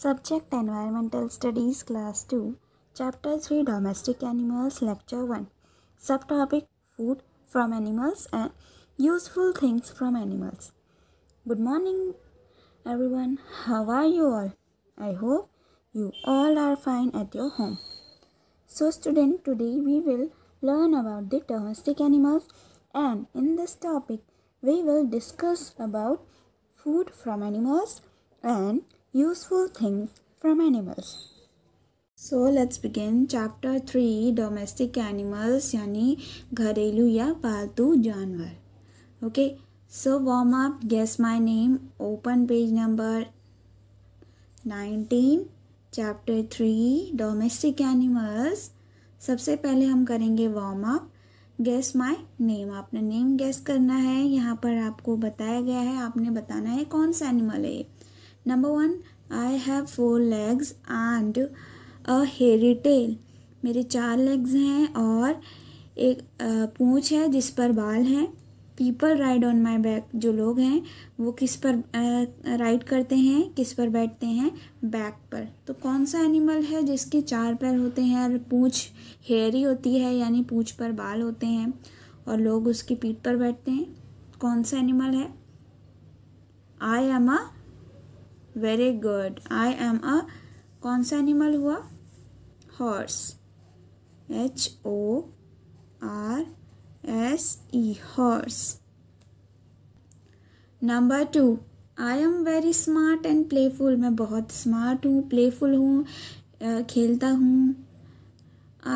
Subject Environmental Studies Class 2 Chapter 3 Domestic Animals Lecture 1 Subtopic Food from Animals and Useful Things from Animals Good morning everyone how are you all I hope you all are fine at your home So student today we will learn about the domestic animals and in this topic we will discuss about food from animals and useful things from animals. So let's begin chapter three domestic animals यानी घरेलू या पालतू जानवर okay so warm up guess my name open page number nineteen chapter three domestic animals सबसे पहले हम करेंगे warm up guess my name आपने नेम गेस करना है यहाँ पर आपको बताया गया है आपने बताना है कौन सा एनिमल है number one I have four legs and a hairy tail मेरे चार लेग्स हैं और एक पूँछ है जिस पर बाल हैं people ride on my back जो लोग हैं वो किस पर राइड करते हैं किस पर बैठते हैं बैक पर तो कौन सा एनिमल है जिसके चार पैर होते हैं और पूँछ हेरी होती है यानी पूँछ पर बाल होते हैं और लोग उसकी पीठ पर बैठते हैं कौन सा एनिमल है I am a very good I am a कौन सा एनिमल हुआ horse H O R S E horse number two I am very smart and playful मैं बहुत स्मार्ट हूँ प्लेफुल हूँ खेलता हूँ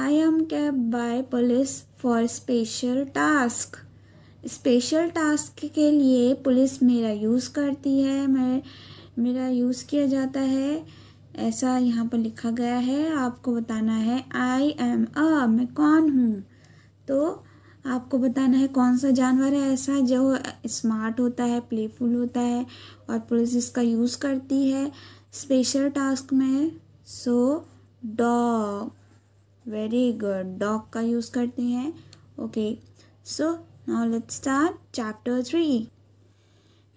I am kept by police for special task special task के लिए पुलिस मेरा यूज़ करती है मैं मेरा यूज़ किया जाता है ऐसा यहाँ पर लिखा गया है आपको बताना है आई एम अ मैं कौन हूँ तो आपको बताना है कौन सा जानवर है ऐसा जो स्मार्ट होता है प्लेफुल होता है और पुलिस इसका यूज़ करती है स्पेशल टास्क में so dog very good dog का यूज़ करते हैं okay so now let's start chapter three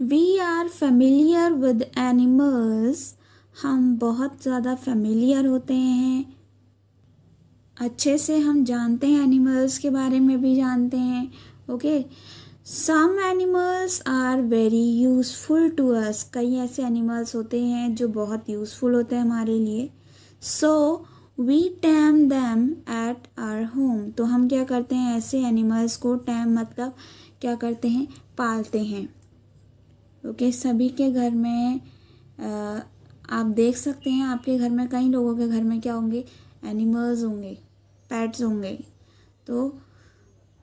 we are familiar with animals हम बहुत ज़्यादा फेमिलियर होते हैं अच्छे से हम जानते हैं एनिमल्स के बारे में भी जानते हैं okay some animals are very useful to us कई ऐसे एनिमल्स होते हैं जो बहुत यूज़फुल होते हैं हमारे लिए so we tame them at our home तो हम क्या करते हैं ऐसे एनिमल्स को टैम मतलब क्या करते हैं पालते हैं ओके सभी के घर में आ, आप देख सकते हैं आपके घर में कई लोगों के घर में क्या होंगे एनिमल्स होंगे पैट्स होंगे तो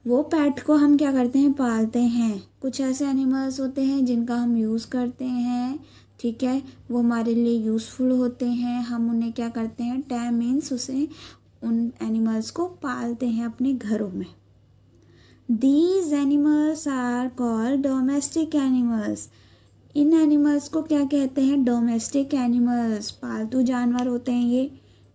वो पैट को हम क्या करते हैं पालते हैं कुछ ऐसे एनिमल्स होते हैं जिनका हम यूज़ करते हैं ठीक है वो हमारे लिए यूज़फुल होते हैं हम उन्हें क्या करते हैं टैम मीन्स उसे उन एनिमल्स को पालते हैं अपने घरों में these animals are called domestic animals इन एनिमल्स को क्या कहते हैं डोमेस्टिक एनिमल्स पालतू जानवर होते हैं ये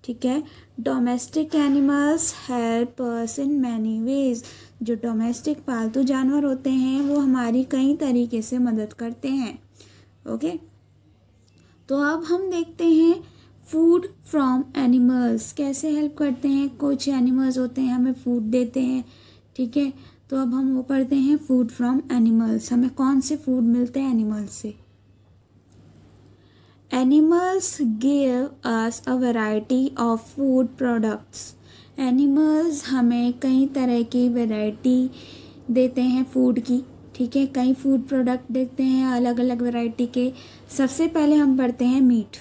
ठीक है domestic animals help in many ways जो डोमेस्टिक पालतू जानवर होते हैं वो हमारी कई तरीके से मदद करते हैं ओके तो अब हम देखते हैं फूड फ्रॉम एनिमल्स कैसे हेल्प करते हैं कुछ एनिमल्स होते हैं हमें फूड देते हैं ठीक है तो अब हम वो पढ़ते हैं फूड फ्रॉम एनिमल्स हमें कौन से फूड मिलते हैं एनिमल्स से animals give us a variety of food products animals हमें कई तरह की वैरायटी देते हैं फूड की ठीक है कई फूड प्रोडक्ट देते हैं अलग अलग वैरायटी के सबसे पहले हम पढ़ते हैं मीट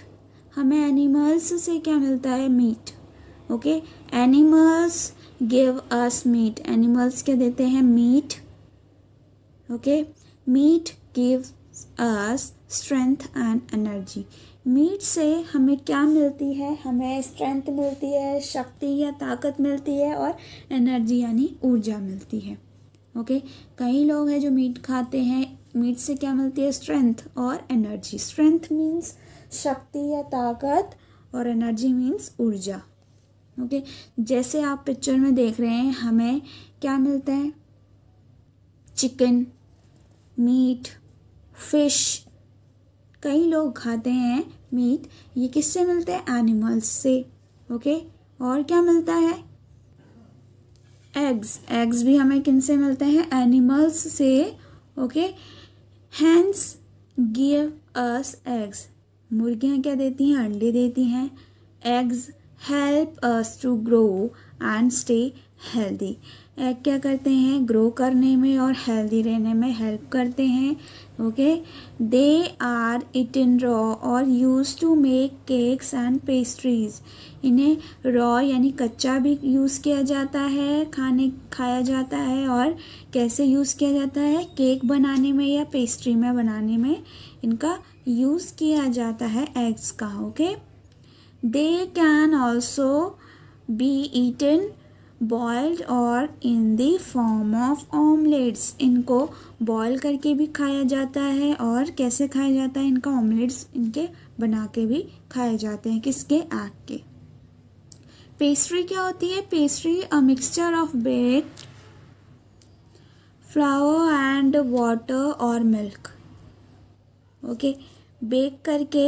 हमें एनिमल्स से क्या मिलता है meat okay animals give us meat animals क्या देते हैं meat okay meat give us strength and energy meat से हमें क्या मिलती है हमें स्ट्रेंथ मिलती है शक्ति या ताकत मिलती है और एनर्जी यानी ऊर्जा मिलती है ओके okay? कई लोग हैं जो मीट खाते हैं मीट से क्या मिलती है स्ट्रेंथ और एनर्जी स्ट्रेंथ मीन्स शक्ति या ताकत और एनर्जी मीन्स ऊर्जा ओके जैसे आप पिक्चर में देख रहे हैं हमें क्या मिलता है चिकन मीट फिश कई लोग खाते हैं मीट ये किससे मिलते हैं एनिमल्स से ओके और क्या मिलता है एग्स एग्स भी हमें किन से मिलते हैं एनिमल्स से okay hens give us eggs मुर्गियाँ क्या देती हैं अंडे देती हैं eggs help us to grow and stay healthy egg क्या करते हैं ग्रो करने में और हेल्दी रहने में हेल्प करते हैं okay they are eaten raw और use to make cakes and pastries इन्हें रॉ यानी कच्चा भी यूज़ किया जाता है खाने खाया जाता है और कैसे यूज़ किया जाता है केक बनाने में या पेस्ट्री में बनाने में इनका यूज़ किया जाता है एग्स का okay okay? They can also be eaten boiled और in the form of omelettes इनको बॉयल करके भी खाया जाता है और कैसे खाया जाता है इनका ऑमलेट्स इनके बना के भी खाए जाते हैं किसके आग के पेस्ट्री क्या होती है pastry a mixture of bread flour and water और मिल्क ओके बेक करके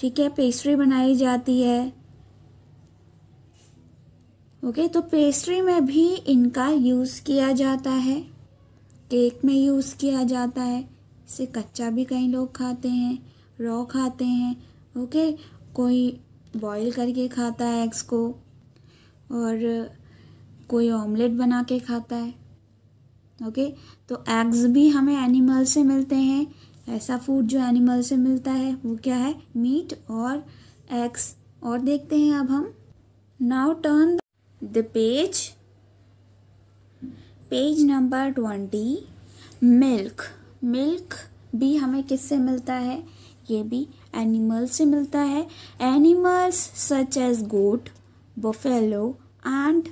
ठीक है पेस्ट्री बनाई जाती है ओके तो पेस्ट्री में भी इनका यूज़ किया जाता है केक में यूज़ किया जाता है इसे कच्चा भी कई लोग खाते हैं रॉ खाते हैं ओके कोई बॉईल करके खाता है एग्स को और कोई ऑमलेट बना के खाता है ओके तो एग्स भी हमें एनिमल से मिलते हैं ऐसा फूड जो एनिमल से मिलता है वो क्या है मीट और एग्स और देखते हैं अब हम now turn the page page number twenty milk milk भी हमें किससे मिलता है ये भी एनिमल से मिलता है animals such as goat buffalo and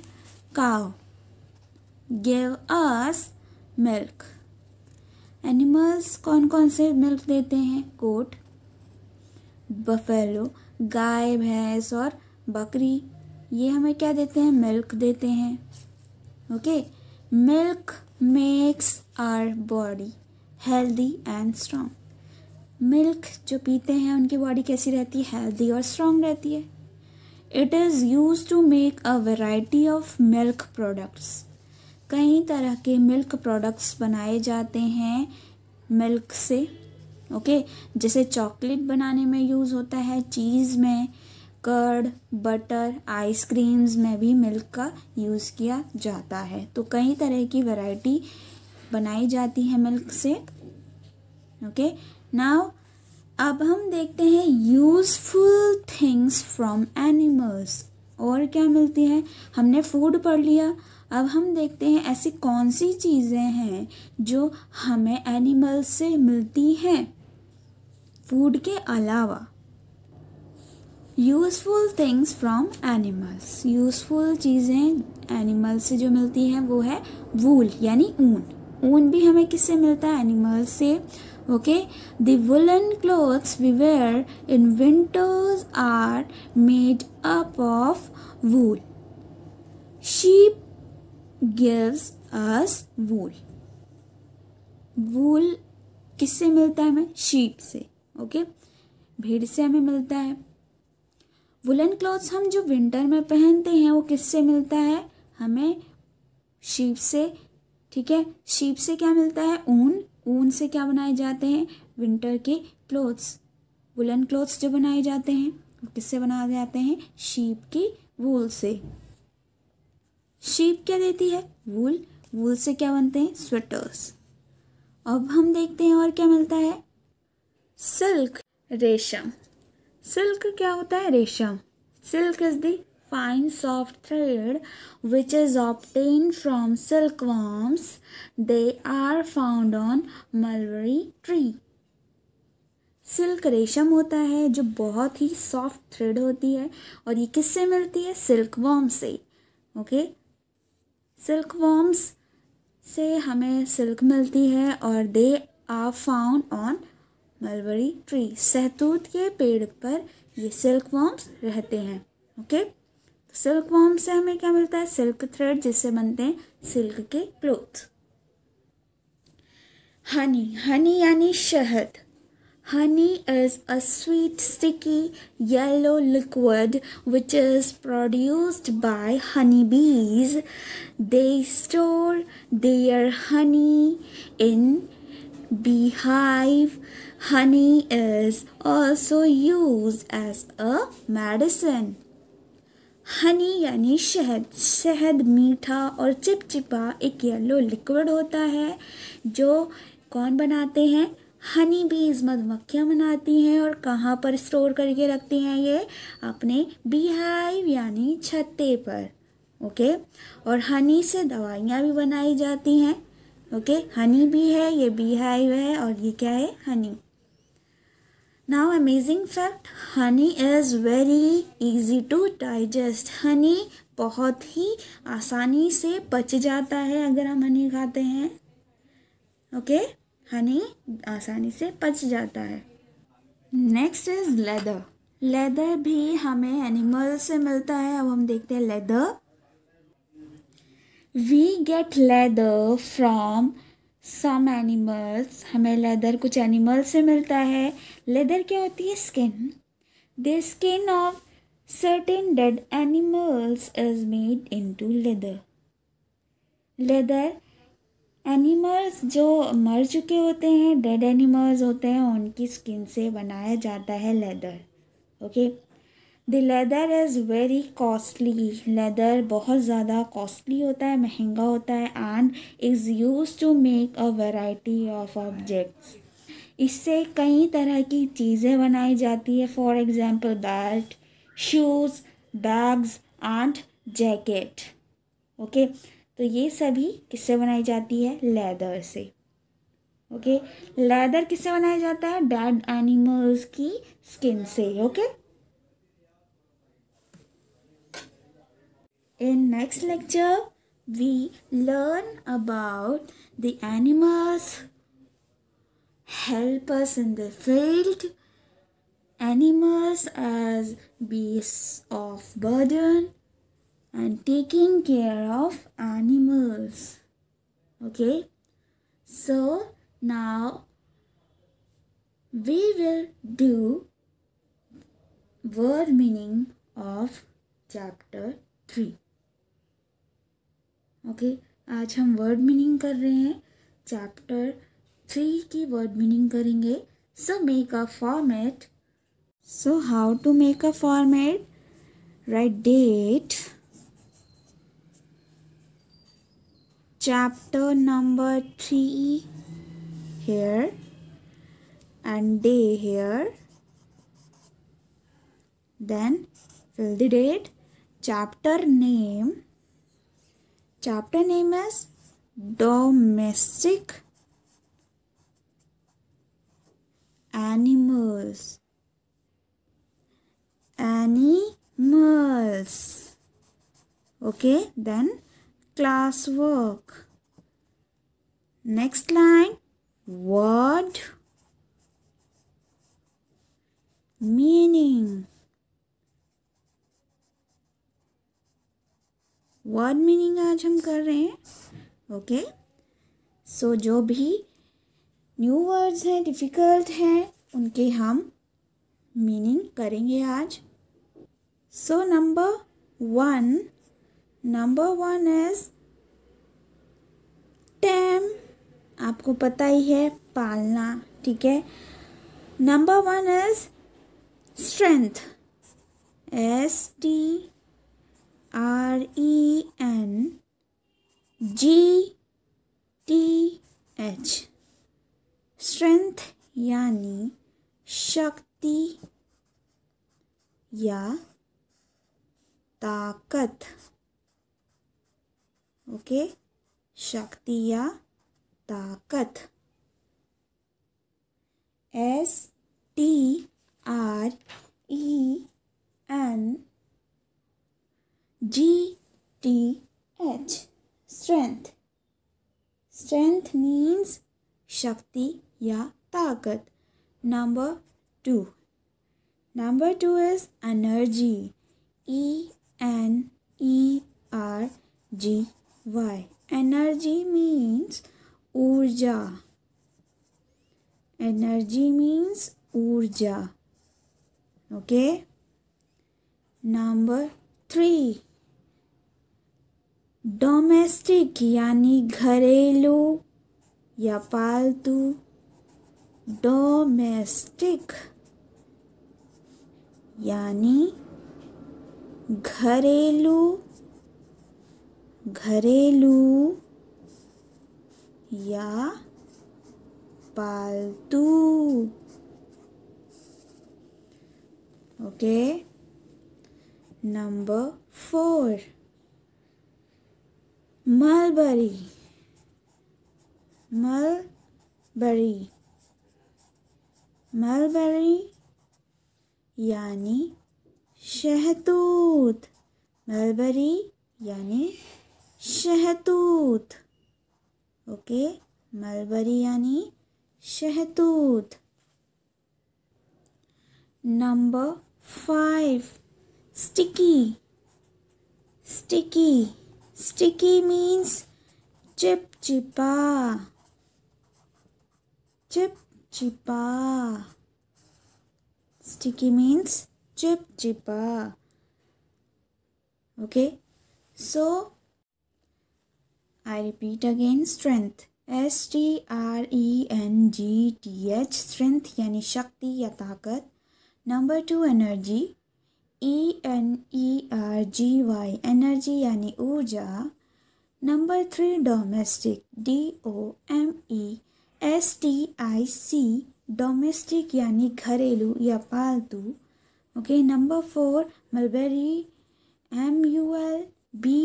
cow give us milk animals कौन कौन से मिल्क देते हैं कोट बफेलो गाय भैंस और बकरी ये हमें क्या देते हैं मिल्क देते हैं okay milk makes our body healthy and strong milk जो पीते हैं उनकी बॉडी कैसी रहती है हेल्दी और स्ट्रांग रहती है it is use to make a variety of milk products कई तरह के मिल्क प्रोडक्ट्स बनाए जाते हैं मिल्क से ओके जैसे चॉकलेट बनाने में यूज़ होता है चीज़ में कर्ड बटर आइसक्रीम्स में भी मिल्क का यूज़ किया जाता है तो कई तरह की वैरायटी बनाई जाती है मिल्क से ओके नाउ अब हम देखते हैं यूज़फुल थिंग्स फ्रॉम एनिमल्स और क्या मिलती है हमने फूड पढ़ लिया अब हम देखते हैं ऐसी कौन सी चीज़ें हैं जो हमें एनिमल से मिलती हैं फूड के अलावा useful things from animals useful चीज़ें एनिमल से जो मिलती हैं वो है वूल यानी ऊन ऊन भी हमें किससे मिलता है एनिमल से okay the woollen clothes we wear in winters are made up of wool sheep gives us wool. wool किससे मिलता है हमें शीप से ओके भेड़ से हमें मिलता है वुलन क्लॉथ्स हम जो विंटर में पहनते हैं वो किससे मिलता है हमें शीप से ठीक है शीप से क्या मिलता है ऊन ऊन से क्या बनाए जाते हैं विंटर के क्लोथ्स वुलन क्लोथ्स जो बनाए जाते हैं वो किससे बनाए जाते हैं शीप की वूल से शीप क्या देती है वूल वूल से क्या बनते हैं स्वेटर्स अब हम देखते हैं और क्या मिलता है सिल्क रेशम सिल्क क्या होता है रेशम silk is the soft thread which is obtained from silkworms they are found on mulberry tree silk रेशम होता है जो बहुत ही सॉफ्ट थ्रेड होती है और ये किससे मिलती है सिल्क वॉम से ओके सिल्क वॉम्स से हमें सिल्क मिलती है और they are found on mulberry tree सहतूत के पेड़ पर ये सिल्क वॉम्स रहते हैं ओके तो सिल्क वॉम्स से हमें क्या मिलता है सिल्क थ्रेड जिससे बनते हैं सिल्क के क्लोथ हनी हनी यानी शहद Honey is a sweet, sticky, yellow liquid which is produced by honeybees. They store their honey in beehive. Honey is also used as a medicine. Honey यानी शहद शहद मीठा और चिपचिपा एक येलो लिक्विड होता है जो कौन बनाते हैं हनी बीज मधुमक्खियाँ बनाती हैं और कहाँ पर स्टोर करके रखती हैं ये अपने बीहाइव यानी छत्ते पर ओके और हनी से दवाइयाँ भी बनाई जाती हैं ओके हनी भी है ये बीहाइव है और ये क्या है honey now amazing fact honey is very easy to digest honey बहुत ही आसानी से पच जाता है अगर हम हनी खाते हैं ओके okay? हनी आसानी से पच जाता है नेक्स्ट इज लेदर लेदर भी हमें एनिमल से मिलता है अब हम देखते हैं leather we get leather from some animals हमें लेदर कुछ एनिमल से मिलता है लेदर क्या होती है skin the skin of dead animals is made into leather leather animals जो मर चुके होते हैं डेड एनिमल्स होते हैं उनकी स्किन से बनाया जाता है leather okay the leather is very costly leather बहुत ज़्यादा कॉस्टली होता है महंगा होता है and is use to make a variety of objects इससे कई तरह की चीज़ें बनाई जाती है for example belt shoes bags and jacket okay तो ये सभी किससे बनाई जाती है लेदर से ओके लेदर किससे बनाया जाता है डेड एनिमल्स की स्किन से okay in next lecture we learn about the animals help us in the field animals as beasts of burden and taking care of animals okay so now we will do word meaning of chapter 3 okay, आज हम word meaning कर रहे हैं chapter three की word meaning करेंगे so make a format so how to make a format right date chapter number 3 here and day here then fill the date chapter name chapter name is domestic animals animals okay then class work. Next line word meaning word meaning आज हम कर रहे हैं okay सो जो भी new words हैं difficult हैं उनके हम मीनिंग करेंगे आज so number one number one is tame आपको पता ही है पालना ठीक है number one is strength S T R E N G T H strength यानी शक्ति या ताकत ओके शक्ति या ताकत S T R E N G T H strength strength means शक्ति या ताकत number two number two is energy E N E R G Y energy means ऊर्जा एनर्जी मीन्स ऊर्जा ओके नंबर थ्री डोमेस्टिक यानी घरेलू या पालतू domestic यानी घरेलू घरेलू या पालतू okay number four mulberry mulberry mulberry यानी शहतूत मलबरी यानी शहतूत ओके मलबरी यानी शहतूत number five sticky sticky sticky means चिपचिपा चिपचिपा स्टिकी मीन्स चिपचिपा okay so I repeat again strength S T R E N G T H strength यानी शक्ति या ताकत number two energy E N E R G Y energy यानी ऊर्जा number three domestic D O M E S T I C domestic यानी घरेलू या पालतू okay number four mulberry M U L B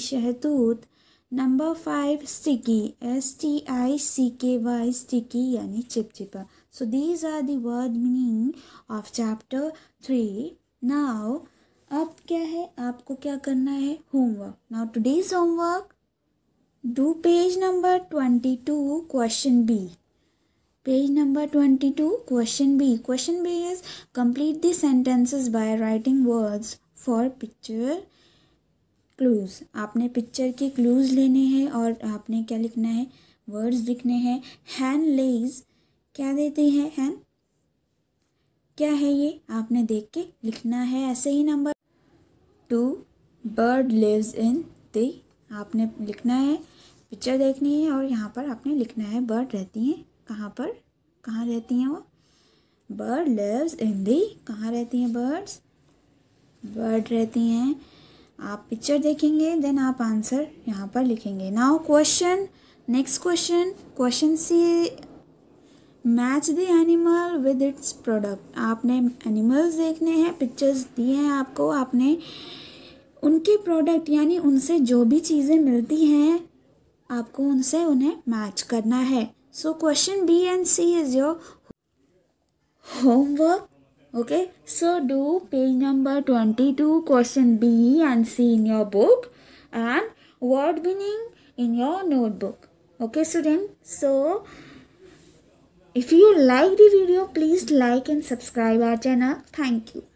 शहतूत number five sticky S T I C K Y sticky यानी चिपचिपा so these are the word meaning of chapter three now अब क्या है आपको क्या करना है homework now two days homework do page number twenty two question B page number twenty two question B question B is complete the sentences by writing words for picture clues आपने picture के clues लेने हैं और आपने क्या लिखना है words लिखने हैं हैंड लेज क्या देते हैं हैं क्या है ये आपने देख के लिखना है ऐसे ही number two bird lives in the आपने लिखना है पिक्चर देखनी है और यहाँ पर आपने लिखना है बर्ड रहती हैं कहाँ पर कहाँ रहती हैं वो बर्ड लिव्स इन दी कहाँ रहती हैं बर्ड्स बर्ड रहती हैं आप पिक्चर देखेंगे देन आप आंसर यहाँ पर लिखेंगे now question next question question C match the animal with its product आपने एनिमल्स देखने हैं पिक्चर्स दिए हैं आपको आपने उनके प्रोडक्ट यानी उनसे जो भी चीज़ें मिलती हैं आपको उनसे उन्हें मैच करना है so question B and C is your homework okay so do page number 22 question b and c in your book and word meaning in your notebook okay student so if you like the video please like and subscribe our channel thank you